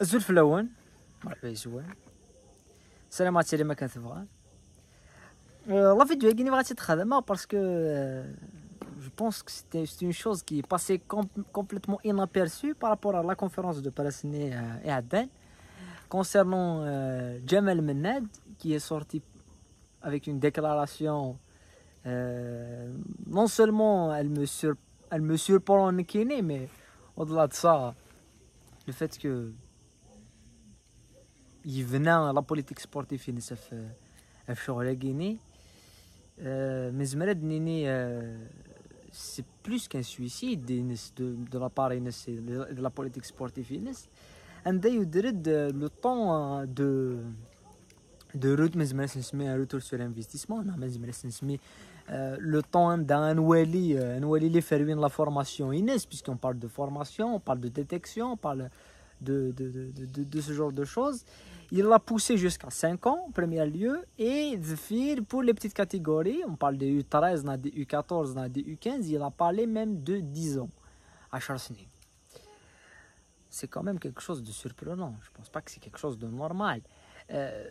الزلف الاول مرحبا يا زوال La La vidéo تبغى لا فيديو parce que euh, je pense que c'était une chose qui est passée complètement inaperçue par rapport à la conférence de Palestine euh, et Ben concernant euh, Jamal Menad qui est sorti avec une déclaration non seulement elle me, sur elle me surprend mais au-delà de ça le fait que il vient à la politique sportive, il ne se fait, Mais c'est plus qu'un suicide de la part de la politique sportive. Au de le temps de, de route, mais c'est un retour sur l'investissement. le temps d'un oually, un oually, il la formation. Puisqu'on parle de formation, on parle de détection, on parle de, de, ce genre de choses. Il l'a poussé jusqu'à 5 ans, en premier lieu, et pour les petites catégories, on parle de U13, des U14, des U15, il a parlé même de 10 ans à Charsini. C'est quand même quelque chose de surprenant, je pense pas que c'est quelque chose de normal. Euh,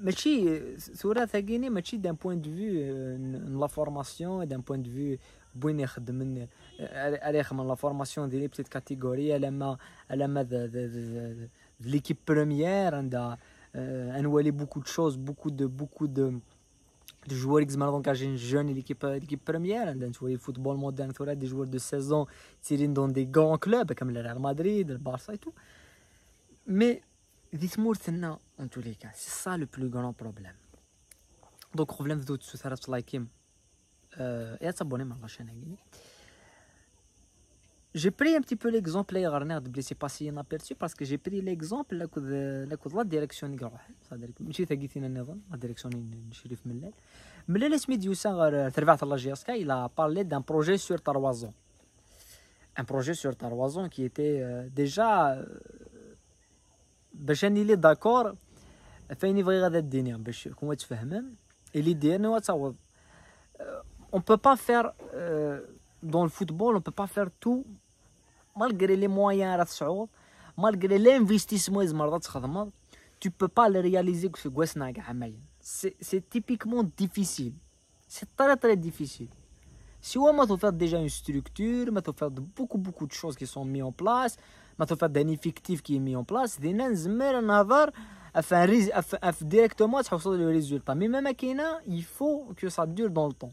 mais ماشي euh, mais d'un d'un point de vue euh, la formation et d'un point de vue la formation des petites catégories, elle aime l'équipe première et elle connaît beaucoup de choses. Beaucoup de joueurs qui se marrent quand sont jeunes l'équipe première. On voit le football moderne y a des joueurs de 16 ans dans des grands clubs comme le Real Madrid, le Barça et tout. Mais, c'est en tous les cas. C'est ça le plus grand problème. Donc, le problème, vous le saurez, c'est comme ça. Euh, et à s'abonner à la chaîne. J'ai pris un petit peu l'exemple de blessé passé aperçu, parce que j'ai pris l'exemple de la direction de la direction de direction euh, de la direction de la direction il a parlé d'un projet sur Tarwazon. Un projet sur Tarwazon qui était euh, déjà. باش راني ben, d'accord داكور فين يبغي Et les de on peut pas faire euh, dans le football, on peut pas faire tout malgré les moyens malgré l'investissement tu peux pas le réaliser que ce c'est typiquement difficile c'est très très difficile si on m'a déjà une structure m'a fait beaucoup beaucoup de choses qui sont mises en place m'a fait d'un effectif qui est mis en place des directement le résultat mais même il faut que ça dure dans le temps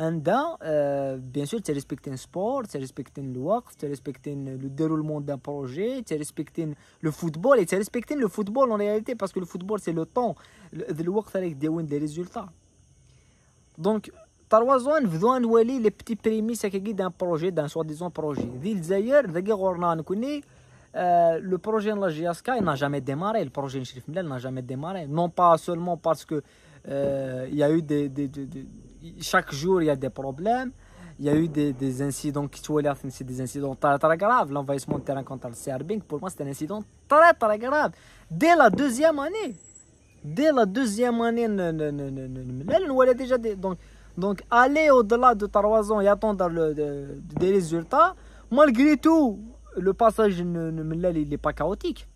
Andin, euh, bien sûr, tu respectes un sport, tu respectes une loi, tu respectes le déroulement d'un projet, tu respectes le football et tu respectes le football en réalité parce que le football c'est le temps, le, le work avec des des résultats. Donc, tu as Wali, les petits prémices d'un projet, d'un soi-disant projet. D'ailleurs, euh, le projet de la GSK n'a jamais démarré, le projet de Chirif n'a jamais démarré. Non pas seulement parce que euh, il y a eu des chaque jour il y a des problèmes. Il y a eu des, incidents qui c'est des incidents très très graves. L'envahissement de terrain contre le Serbing, pour moi, c'est un incident très très grave. Dès la deuxième année, dès la deuxième année, nous allons déjà donc, donc aller au-delà de ta ans et attendre le, des résultats, malgré tout, le passage il n'est pas chaotique.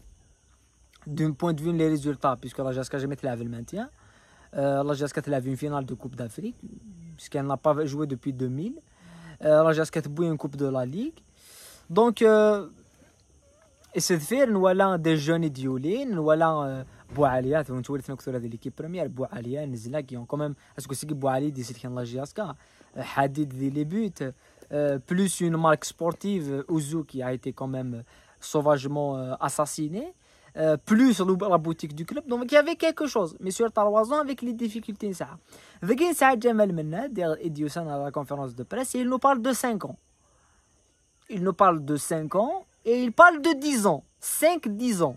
D'un point de vue, des résultats, puisque la que je été la le maintien l'Algérie a vu une finale de Coupe d'Afrique, puisqu'elle n'a pas joué depuis 2000. l'Algérie a bouillé une Coupe de la Ligue. Donc, euh, et c'est fait, nous voilà des jeunes idioulines, nous voilà Boualia, tu vois, tu de l'équipe première, Boualia, Nizla, qui ont quand même, est-ce que c'est que Boualia, d'ici qu'il y Hadid, les buts, euh, plus une marque sportive, Ouzou, qui a été quand même euh, sauvagement assassinée. Euh, plus plus la boutique du club. Donc il y avait quelque chose. Mais sur Tarouazan, avec les difficultés, ça. Vegin Saad Jamal Menna, Ediosan à la conférence de presse, et il nous parle de 5 ans. Il nous parle de 5 ans et il parle de 10 ans. 5-10 ans.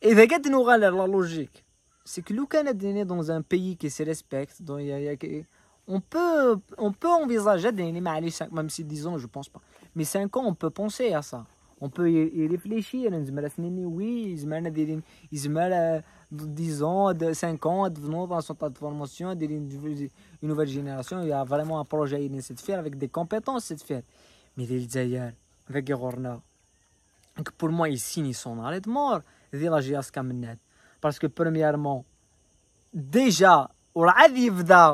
Et Vegin nous la logique. C'est que l'Ukraine est né dans un pays qui se respecte, dont il y a, y on peut, on peut envisager, même si 10 ans, je ne pense pas. Mais 5 ans, on peut penser à ça on peut y réfléchir hein, oui يزمر 10 ans 5 ans dans son tas de formation une nouvelle génération il y a vraiment un projet à cette faire avec des compétences cette faire mais les Zayer avec Gorna pour moi ils signent son arrêt de mort parce que premièrement déjà il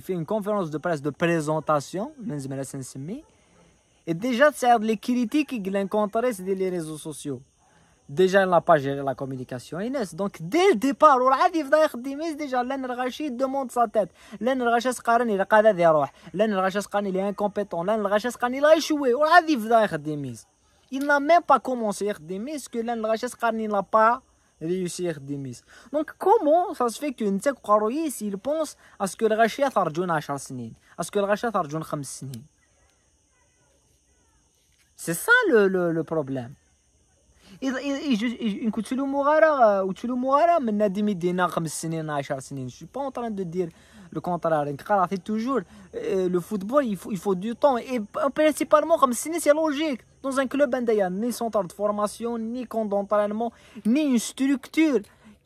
fait une conférence de presse de présentation et déjà, c'est les critiques qu'il rencontrait sur les réseaux sociaux. Déjà, il n'a pas géré la communication, Donc, dès le départ, Ouradi a déjà, Len Rachid demande sa tête. Len Rachid il a qu'à d'ailleurs. Rachid il est incompétent. de Rachid Karan, il a échoué. Ouradi Il n'a même pas commencé à Dimis, que Len Rachid Karan, il n'a pas réussi à Demis. Donc comment ça se fait que seule Qaroui, s'il pense à ce que le Rachid a 10 ans, à ce que le Rachid a 5 ans c'est ça le, le, le problème. Je suis pas en train de dire le contraire. toujours euh, le football, il faut, il faut du temps. Et euh, principalement, c'est logique. Dans un club, il n'y a ni centre de formation, ni camp d'entraînement, ni une structure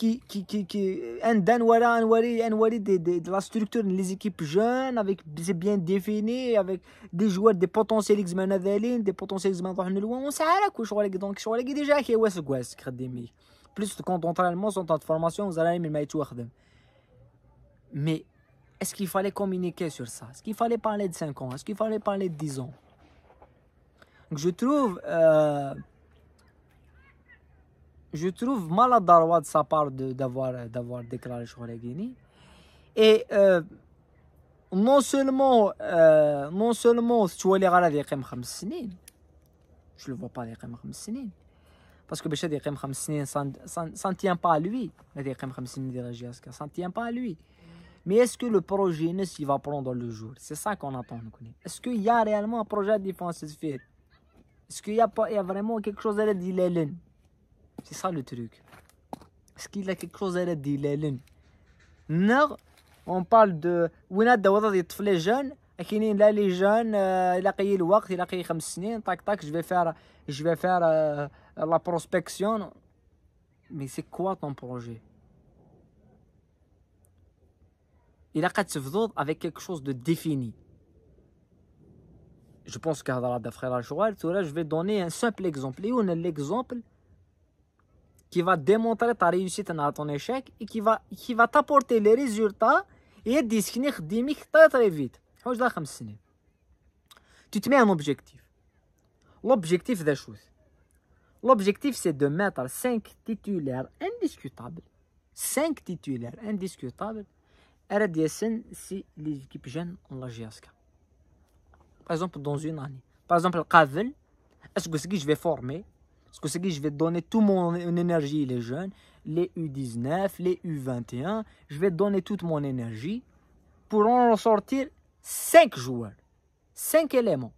qui, qui, qui, qui de, la structure les équipes jeunes, avec c'est bien défini, avec des joueurs, des potentiels X-Men des potentiels X-Men loin, on sait à quoi je donc je vois déjà qui est West West, Plus de entraînement, son temps de formation, vous allez même être Mais est-ce qu'il fallait communiquer sur ça Est-ce qu'il fallait parler de 5 ans Est-ce qu'il fallait parler de 10 ans donc, Je trouve. Euh, je trouve maladroit de sa part d'avoir euh, d'avoir déclaré Chouaragini. Et euh, non seulement euh, non seulement les Ghalad يقيم خمس ans, je le vois pas يقيم خمس ans. parce que Béchad يقيم خمس سنين ça ne tient pas à lui mais يقيم خمس سنين ديال ça ne tient pas à lui mais est-ce que le projet NUS il va prendre le jour c'est ça qu'on attend est-ce qu'il y a réellement un projet de défense est-ce qu'il y a y a vraiment quelque chose à dire c'est ça le truc. Est-ce qu'il a quelque chose à dire, Lélin Non, on parle de. On a des jeunes. Là, les jeunes, euh, il a payé le work, il a payé 5 ans, tac, tac, je vais faire, je vais faire euh, la prospection. Mais c'est quoi ton projet Il a qu'à se faire avec quelque chose de défini. Je pense qu'à la frère là je vais donner un simple exemple. Et on a l'exemple qui va démontrer ta réussite dans ton échec et qui va, qui va t'apporter les résultats et diskinir dimik très très vite. Tu te mets un objectif. L'objectif des choses. L'objectif c'est de mettre 5 titulaires indiscutables. 5 titulaires indiscutables. RDSN, si les équipes jeunes en la GSK. Par exemple, dans une année. Par exemple, le est-ce que je vais former parce que c'est que je vais donner toute mon énergie, les jeunes, les U19, les U21. Je vais donner toute mon énergie pour en ressortir 5 joueurs, 5 éléments.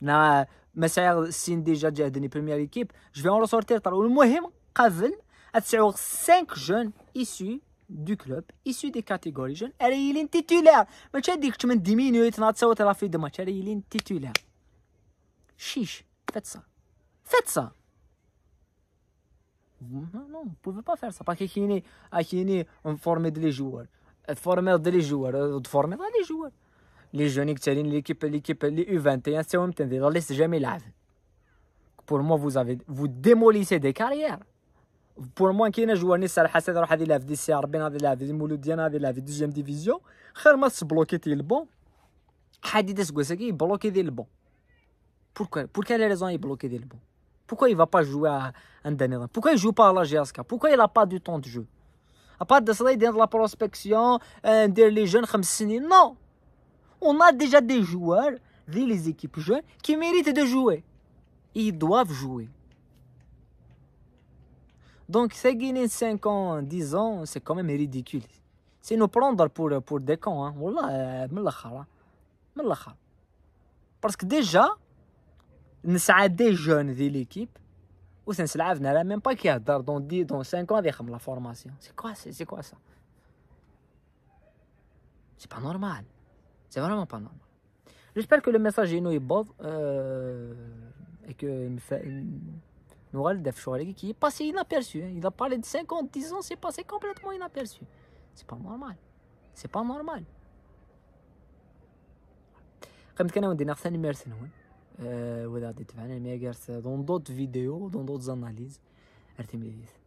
Na, mais ça déjà de première équipe. Je vais en ressortir. Le Mohim Kavl a 5 jeunes issus du club, issus des catégories jeunes. Elle est titulaire. Mais tu as dit que tu m'as diminué. Tu n'as pas de la fille de match. Elle est titulaire. Chiche. Faites ça. Faites ça. Non, non, vous ne pouvez pas faire ça. Parce qu'il y a forme des joueurs. Euh, former des joueurs. Former des joueurs. Les jeunes qui l'équipe, l'équipe, les U21, c'est même tendez. Ils laissent jamais lave. Pour moi, vous avez, vous démolissez des carrières. بور موان كاينه جوار نسال حسن راح هذه لاعب دي سي à هذه لاعب دي مولود ديالنا هذه لاعب دوزيام ديفيزيون خير ما تبلوكي تي البون حديد سكوساكي بلوكي ديال البون pourquoi Pour quelle raison il est bloqué bon Pourquoi il ne va pas jouer à dernier Pourquoi il ne joue pas à la GSK Pourquoi il n'a pas du temps de jeu À part de cela, il vient de la prospection, euh, les jeunes, 5 Non On a déjà des joueurs, des équipes jeunes, qui méritent de jouer. Ils doivent jouer. Donc, c'est gagner 5 ans, 10 ans, c'est quand même ridicule. C'est nous prendre pour, pour des cons. Hein. Euh, Parce que déjà, nous دي des jeunes de l'équipe c'est un n'avons même pas qui a dans 10, dans 5 ans avec la formation. C'est quoi, c'est quoi ça C'est pas normal. C'est vraiment pas normal. J'espère que le message est nous bon euh, et que un Dafchourali qui est passé inaperçu. Hein. Il a parlé de 5 ans, 10 ans, c'est passé complètement inaperçu. C'est pas normal. C'est pas normal. قمت كناون ندير ثاني merci آه، وإذا غادي تبعنا ما دون دوت فيديو دون دوت زاناليز ارتمي ديس